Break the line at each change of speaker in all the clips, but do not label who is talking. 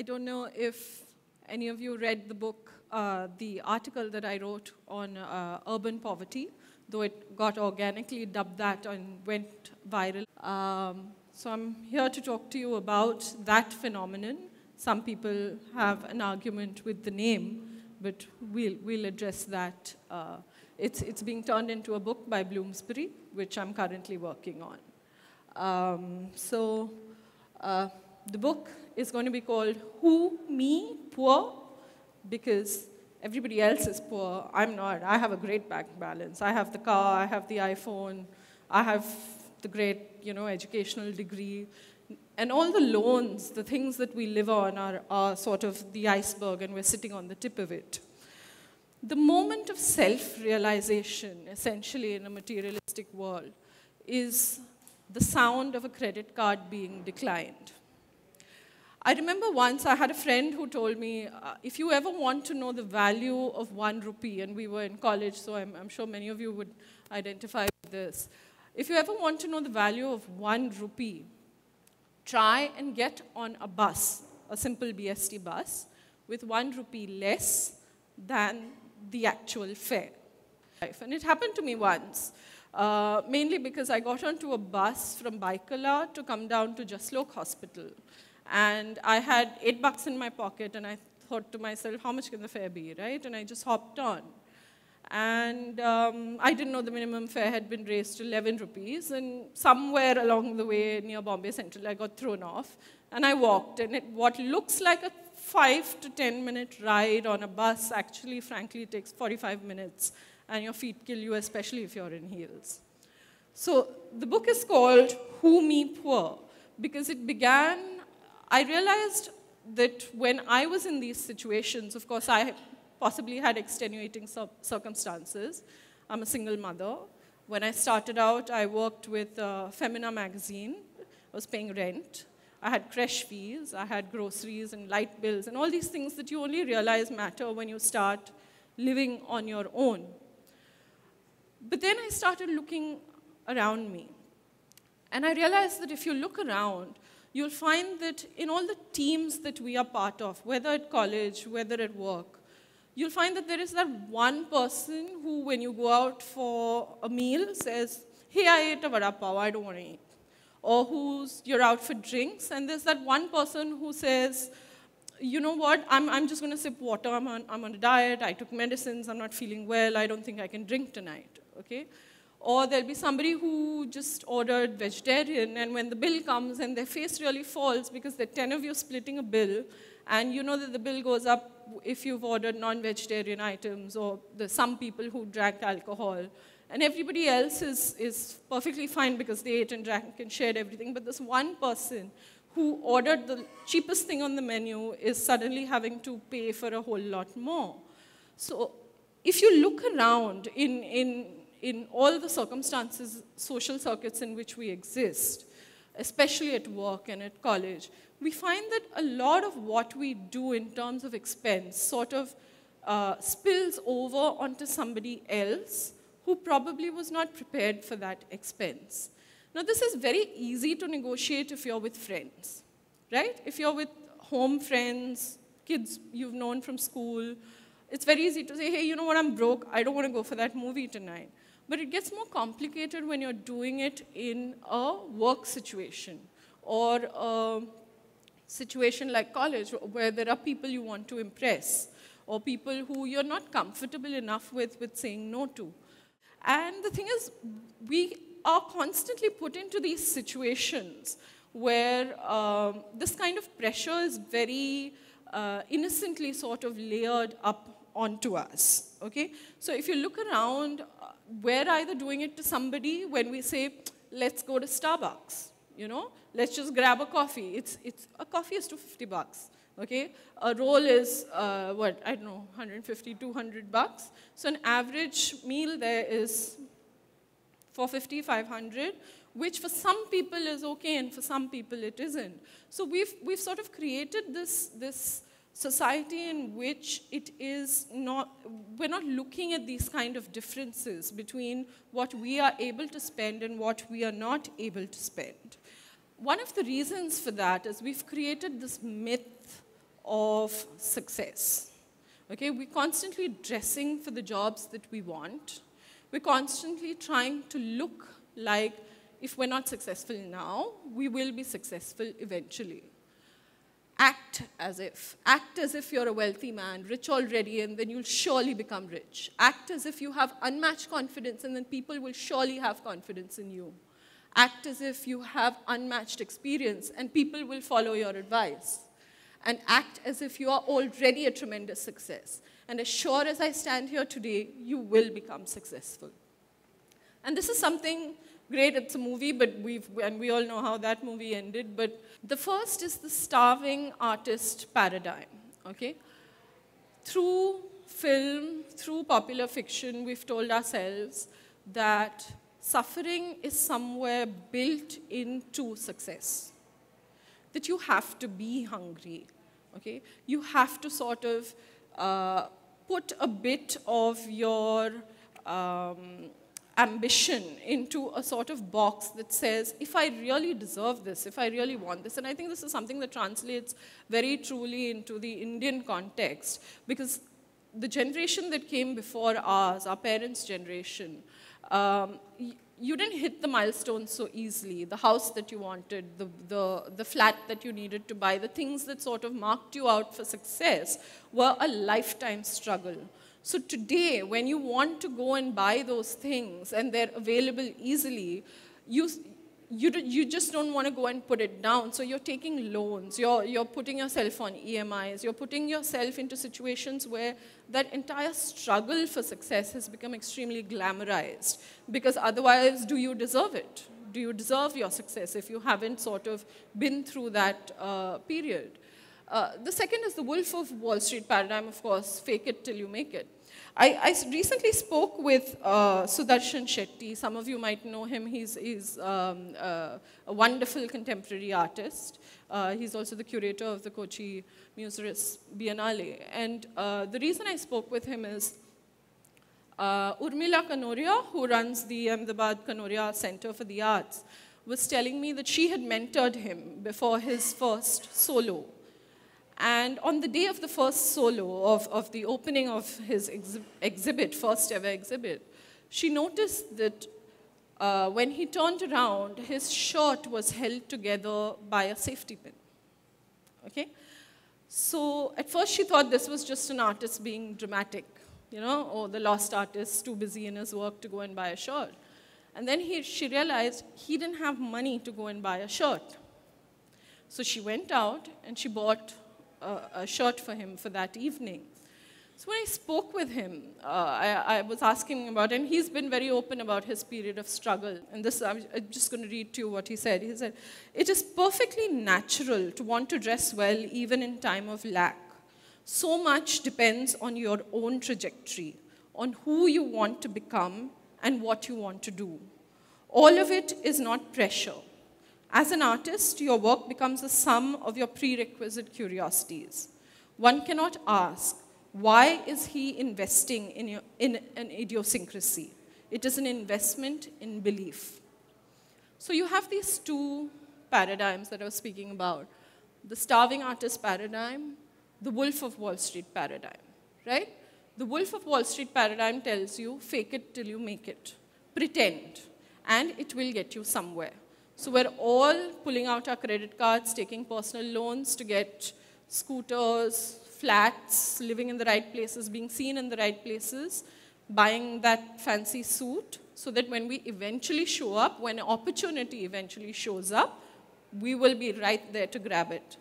I don't know if any of you read the book, uh, the article that I wrote on uh, urban poverty, though it got organically dubbed that and went viral. Um, so I'm here to talk to you about that phenomenon. Some people have an argument with the name, but we'll, we'll address that. Uh, it's, it's being turned into a book by Bloomsbury, which I'm currently working on. Um, so, uh, the book is going to be called Who, Me, Poor, because everybody else is poor. I'm not. I have a great bank balance. I have the car, I have the iPhone, I have the great, you know, educational degree. And all the loans, the things that we live on are, are sort of the iceberg and we're sitting on the tip of it. The moment of self-realization, essentially in a materialistic world, is the sound of a credit card being declined. I remember once I had a friend who told me, uh, if you ever want to know the value of one rupee, and we were in college, so I'm, I'm sure many of you would identify with this. If you ever want to know the value of one rupee, try and get on a bus, a simple BST bus, with one rupee less than the actual fare. And it happened to me once, uh, mainly because I got onto a bus from Baikala to come down to Jaslok Hospital. And I had eight bucks in my pocket, and I thought to myself, how much can the fare be, right? And I just hopped on. And um, I didn't know the minimum fare had been raised to 11 rupees. And somewhere along the way near Bombay Central, I got thrown off. And I walked. And it, what looks like a five to 10 minute ride on a bus actually, frankly, takes 45 minutes. And your feet kill you, especially if you're in heels. So the book is called Who Me Poor because it began I realized that when I was in these situations, of course, I possibly had extenuating circumstances. I'm a single mother. When I started out, I worked with uh, Femina magazine. I was paying rent. I had creche fees. I had groceries and light bills and all these things that you only realize matter when you start living on your own. But then I started looking around me. And I realized that if you look around, you'll find that in all the teams that we are part of, whether at college, whether at work, you'll find that there is that one person who, when you go out for a meal, says, hey, I ate a vada pav, I don't want to eat. Or who's, you're out for drinks, and there's that one person who says, you know what, I'm, I'm just going to sip water, I'm on, I'm on a diet, I took medicines, I'm not feeling well, I don't think I can drink tonight, okay? Or there'll be somebody who just ordered vegetarian, and when the bill comes and their face really falls because the 10 of you splitting a bill, and you know that the bill goes up if you've ordered non-vegetarian items or the, some people who drank alcohol. And everybody else is, is perfectly fine because they ate and drank and shared everything. But this one person who ordered the cheapest thing on the menu is suddenly having to pay for a whole lot more. So if you look around in, in in all the circumstances, social circuits in which we exist, especially at work and at college, we find that a lot of what we do in terms of expense sort of uh, spills over onto somebody else who probably was not prepared for that expense. Now, this is very easy to negotiate if you're with friends, right? If you're with home friends, kids you've known from school, it's very easy to say, hey, you know what, I'm broke, I don't want to go for that movie tonight. But it gets more complicated when you're doing it in a work situation or a situation like college where there are people you want to impress or people who you're not comfortable enough with with saying no to. And the thing is, we are constantly put into these situations where um, this kind of pressure is very uh, innocently sort of layered up onto us. Okay, so if you look around we're either doing it to somebody when we say, let's go to Starbucks, you know, let's just grab a coffee. It's, it's, a coffee is 250 bucks, okay? A roll is, uh, what, I don't know, 150, 200 bucks. So an average meal there is 450, 500, which for some people is okay and for some people it isn't. So we've, we've sort of created this, this society in which it is not, we're not looking at these kind of differences between what we are able to spend and what we are not able to spend. One of the reasons for that is we've created this myth of success. Okay, we're constantly dressing for the jobs that we want. We're constantly trying to look like if we're not successful now, we will be successful eventually act as if. Act as if you're a wealthy man, rich already, and then you'll surely become rich. Act as if you have unmatched confidence, and then people will surely have confidence in you. Act as if you have unmatched experience, and people will follow your advice. And act as if you are already a tremendous success. And as sure as I stand here today, you will become successful. And this is something great, it's a movie, but we've, and we all know how that movie ended. But the first is the starving artist paradigm, okay? Through film, through popular fiction, we've told ourselves that suffering is somewhere built into success. That you have to be hungry, okay? You have to sort of uh, put a bit of your um, ambition into a sort of box that says, if I really deserve this, if I really want this. And I think this is something that translates very truly into the Indian context because the generation that came before ours, our parents' generation, um, you didn't hit the milestones so easily the house that you wanted the, the, the flat that you needed to buy the things that sort of marked you out for success were a lifetime struggle so today, when you want to go and buy those things and they're available easily, you, you, do, you just don't want to go and put it down. So you're taking loans, you're, you're putting yourself on EMIs, you're putting yourself into situations where that entire struggle for success has become extremely glamorized. Because otherwise, do you deserve it? Do you deserve your success if you haven't sort of been through that uh, period? Uh, the second is the Wolf of Wall Street paradigm, of course, fake it till you make it. I, I recently spoke with uh, Sudarshan Shetty. Some of you might know him. He's, he's um, uh, a wonderful contemporary artist. Uh, he's also the curator of the Kochi Museris Biennale. And uh, the reason I spoke with him is Urmila Kanoria, who runs the Ahmedabad Kanoria Center for the Arts, was telling me that she had mentored him before his first solo and on the day of the first solo, of, of the opening of his ex exhibit, first ever exhibit, she noticed that uh, when he turned around, his shirt was held together by a safety pin. Okay? So at first she thought this was just an artist being dramatic, you know, or oh, the lost artist too busy in his work to go and buy a shirt. And then he, she realized he didn't have money to go and buy a shirt. So she went out and she bought a, shirt for him for that evening. So when I spoke with him, uh, I, I, was asking him about, and he's been very open about his period of struggle. And this, I'm just going to read to you what he said. He said, "It is perfectly natural to want to dress well, even in time of lack. So much depends on your own trajectory, on who you want to become, and what you want to do. All of it is not pressure. As an artist, your work becomes a sum of your prerequisite curiosities. One cannot ask, why is he investing in, your, in an idiosyncrasy? It is an investment in belief. So you have these two paradigms that I was speaking about. The starving artist paradigm, the Wolf of Wall Street paradigm, right? The Wolf of Wall Street paradigm tells you, fake it till you make it. Pretend, and it will get you somewhere. So we're all pulling out our credit cards, taking personal loans to get scooters, flats, living in the right places, being seen in the right places, buying that fancy suit, so that when we eventually show up, when opportunity eventually shows up, we will be right there to grab it.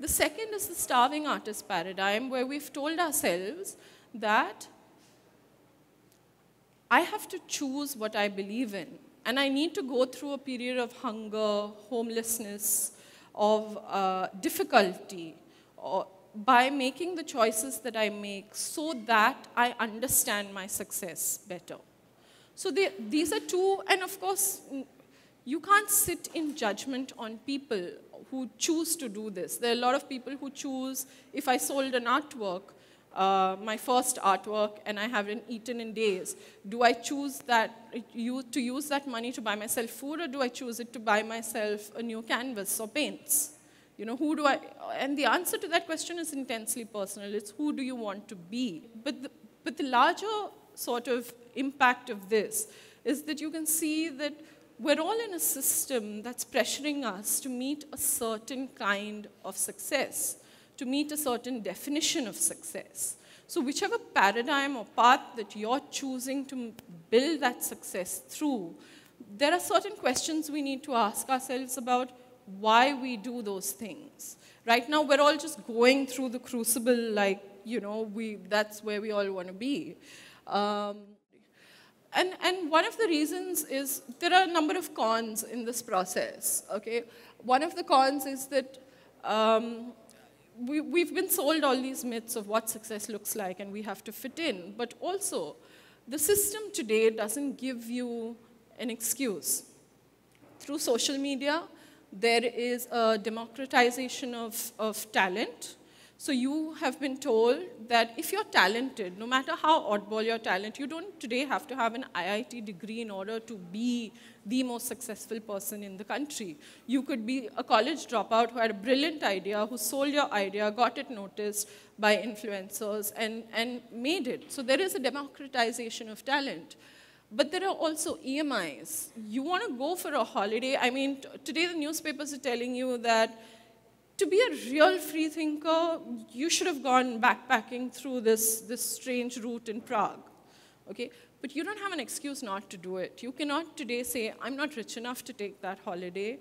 The second is the starving artist paradigm, where we've told ourselves that I have to choose what I believe in. And I need to go through a period of hunger, homelessness, of uh, difficulty, or uh, by making the choices that I make so that I understand my success better. So they, these are two, and of course, you can't sit in judgment on people who choose to do this. There are a lot of people who choose, if I sold an artwork, uh, my first artwork and I haven't eaten in days. Do I choose that to use that money to buy myself food or do I choose it to buy myself a new canvas or paints? You know, who do I, and the answer to that question is intensely personal. It's who do you want to be? But the, but the larger sort of impact of this is that you can see that we're all in a system that's pressuring us to meet a certain kind of success to meet a certain definition of success. So whichever paradigm or path that you're choosing to build that success through, there are certain questions we need to ask ourselves about why we do those things. Right now, we're all just going through the crucible like, you know, we, that's where we all want to be. Um, and, and one of the reasons is there are a number of cons in this process, okay? One of the cons is that um, we, we've been sold all these myths of what success looks like and we have to fit in. But also, the system today doesn't give you an excuse. Through social media, there is a democratization of, of talent. So you have been told that if you're talented, no matter how oddball your talent, you don't today have to have an IIT degree in order to be the most successful person in the country. You could be a college dropout who had a brilliant idea, who sold your idea, got it noticed by influencers, and, and made it. So there is a democratization of talent. But there are also EMIs. You want to go for a holiday. I mean, today the newspapers are telling you that to be a real free thinker, you should have gone backpacking through this, this strange route in Prague. Okay? But you don't have an excuse not to do it. You cannot today say, I'm not rich enough to take that holiday.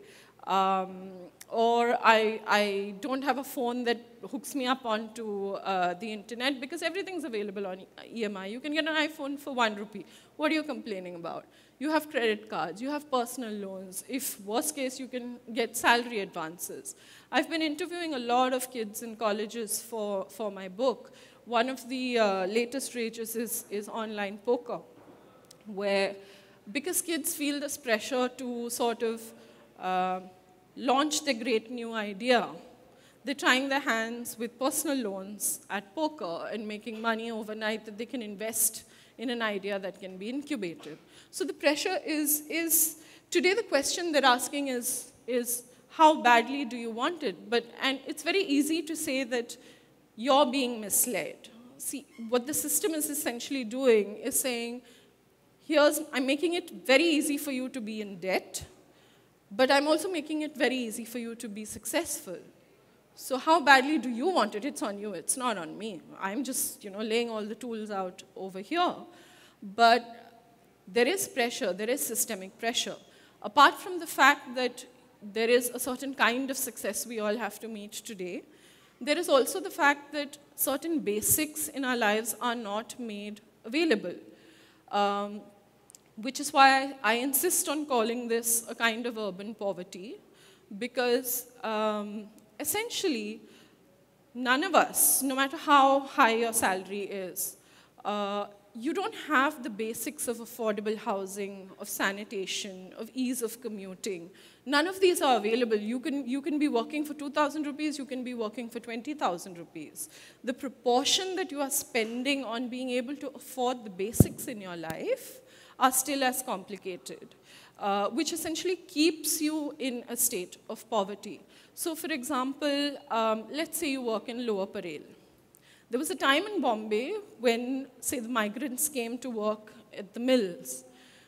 Um, or I, I don't have a phone that hooks me up onto uh, the internet because everything's available on EMI. You can get an iPhone for one rupee. What are you complaining about? You have credit cards, you have personal loans. If worst case, you can get salary advances. I've been interviewing a lot of kids in colleges for, for my book. One of the uh, latest rages is, is online poker, where because kids feel this pressure to sort of uh, launch the great new idea. They're trying their hands with personal loans at poker and making money overnight that they can invest in an idea that can be incubated. So the pressure is, is today the question they're asking is, is how badly do you want it? But, and it's very easy to say that you're being misled. See, what the system is essentially doing is saying, here's, I'm making it very easy for you to be in debt but I'm also making it very easy for you to be successful. So how badly do you want it? It's on you. It's not on me. I'm just, you know, laying all the tools out over here. But there is pressure. There is systemic pressure. Apart from the fact that there is a certain kind of success we all have to meet today, there is also the fact that certain basics in our lives are not made available. Um, which is why I insist on calling this a kind of urban poverty, because um, essentially, none of us, no matter how high your salary is, uh, you don't have the basics of affordable housing, of sanitation, of ease of commuting. None of these are available. You can, you can be working for 2,000 rupees, you can be working for 20,000 rupees. The proportion that you are spending on being able to afford the basics in your life are still as complicated, uh, which essentially keeps you in a state of poverty. So for example, um, let's say you work in Lower Parel. There was a time in Bombay when, say, the migrants came to work at the mills,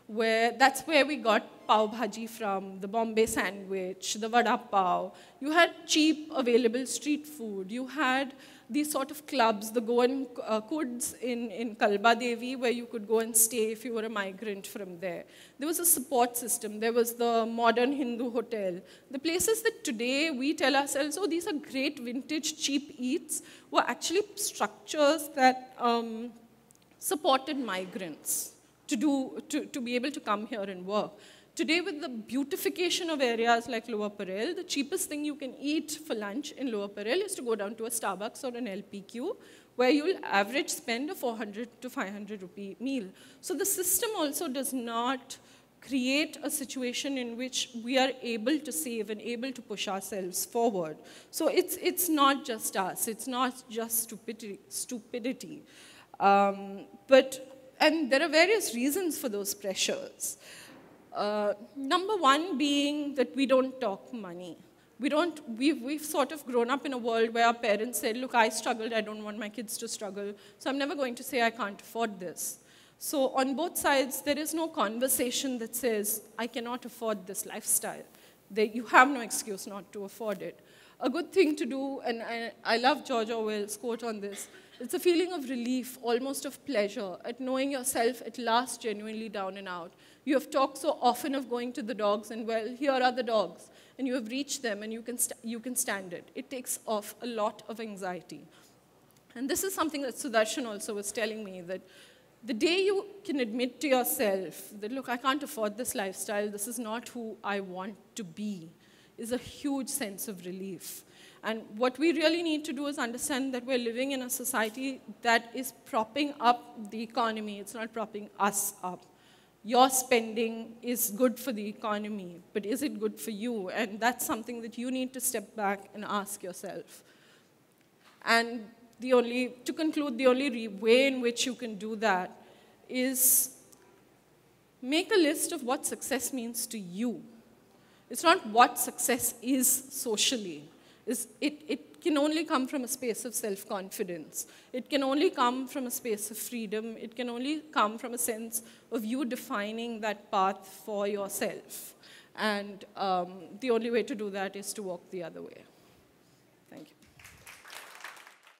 where that's where we got pav bhaji from, the Bombay sandwich, the vada pav. You had cheap available street food. You had these sort of clubs, the Goan uh, Kuds in, in Kalbadevi, where you could go and stay if you were a migrant from there. There was a support system. There was the modern Hindu hotel. The places that today we tell ourselves, oh, these are great vintage cheap eats, were actually structures that um, supported migrants to, do, to, to be able to come here and work. Today, with the beautification of areas like Lower Parel, the cheapest thing you can eat for lunch in Lower Parel is to go down to a Starbucks or an LPQ, where you'll average spend a 400 to 500 rupee meal. So the system also does not create a situation in which we are able to save and able to push ourselves forward. So it's, it's not just us. It's not just stupidity. stupidity. Um, but, and there are various reasons for those pressures. Uh, number one being that we don't talk money. We don't, we've, we've sort of grown up in a world where our parents said, look, I struggled, I don't want my kids to struggle, so I'm never going to say I can't afford this. So on both sides, there is no conversation that says, I cannot afford this lifestyle. They, you have no excuse not to afford it. A good thing to do, and I, I love George Orwell's quote on this, it's a feeling of relief, almost of pleasure, at knowing yourself at last genuinely down and out, you have talked so often of going to the dogs and, well, here are the dogs. And you have reached them and you can, you can stand it. It takes off a lot of anxiety. And this is something that Sudarshan also was telling me that the day you can admit to yourself that, look, I can't afford this lifestyle, this is not who I want to be, is a huge sense of relief. And what we really need to do is understand that we're living in a society that is propping up the economy, it's not propping us up your spending is good for the economy, but is it good for you? And that's something that you need to step back and ask yourself. And the only, to conclude, the only way in which you can do that is make a list of what success means to you. It's not what success is socially is it, it can only come from a space of self-confidence. It can only come from a space of freedom. It can only come from a sense of you defining that path for yourself. And um, the only way to do that is to walk the other way.